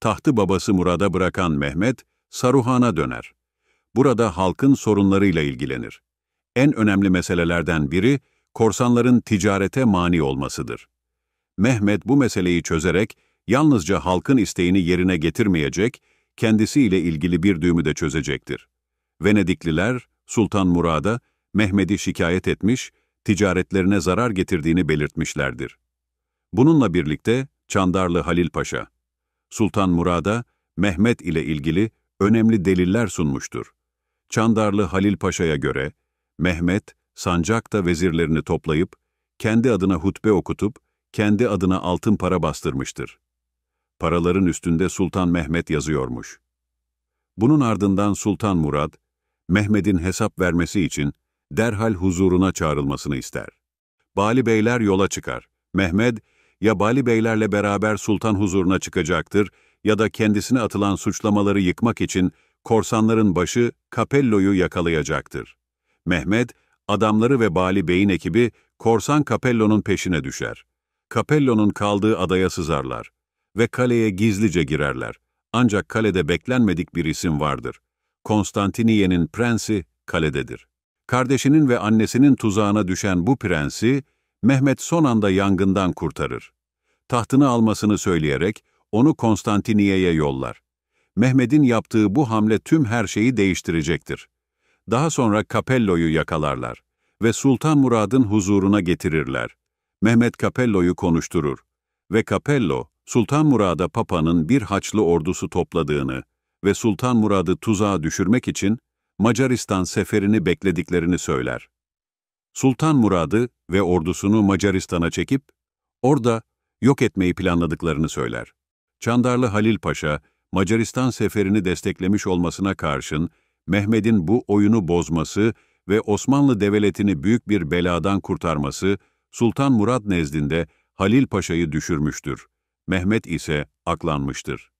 tahtı babası Murad'a bırakan Mehmet, Saruhan'a döner. Burada halkın sorunlarıyla ilgilenir. En önemli meselelerden biri, korsanların ticarete mani olmasıdır. Mehmet bu meseleyi çözerek, yalnızca halkın isteğini yerine getirmeyecek, kendisiyle ilgili bir düğümü de çözecektir. Venedikliler, Sultan Murad'a Mehmet'i şikayet etmiş, ticaretlerine zarar getirdiğini belirtmişlerdir. Bununla birlikte Çandarlı Halil Paşa, Sultan Murad'a Mehmet ile ilgili önemli deliller sunmuştur. Çandarlı Halil Paşa'ya göre Mehmet, Sancak'ta vezirlerini toplayıp, kendi adına hutbe okutup, kendi adına altın para bastırmıştır. Paraların üstünde Sultan Mehmet yazıyormuş. Bunun ardından Sultan Murad, Mehmet'in hesap vermesi için derhal huzuruna çağrılmasını ister. Bali beyler yola çıkar. Mehmet, ya Bali beylerle beraber sultan huzuruna çıkacaktır ya da kendisine atılan suçlamaları yıkmak için korsanların başı Capello'yu yakalayacaktır. Mehmet, adamları ve Bali Bey'in ekibi korsan Capello'nun peşine düşer. Capello'nun kaldığı adaya sızarlar ve kaleye gizlice girerler. Ancak kalede beklenmedik bir isim vardır. Konstantiniye'nin prensi kalededir. Kardeşinin ve annesinin tuzağına düşen bu prensi, Mehmet son anda yangından kurtarır. Tahtını almasını söyleyerek onu Konstantiniye'ye yollar. Mehmet'in yaptığı bu hamle tüm her şeyi değiştirecektir. Daha sonra Capello'yu yakalarlar ve Sultan Murad'ın huzuruna getirirler. Mehmet Capello'yu konuşturur ve Capello, Sultan Murad'a Papa'nın bir haçlı ordusu topladığını ve Sultan Murad'ı tuzağa düşürmek için Macaristan seferini beklediklerini söyler. Sultan Murad'ı ve ordusunu Macaristan'a çekip, orada yok etmeyi planladıklarını söyler. Çandarlı Halil Paşa, Macaristan seferini desteklemiş olmasına karşın, Mehmet'in bu oyunu bozması ve Osmanlı devletini büyük bir beladan kurtarması, Sultan Murad nezdinde Halil Paşa'yı düşürmüştür. Mehmet ise aklanmıştır.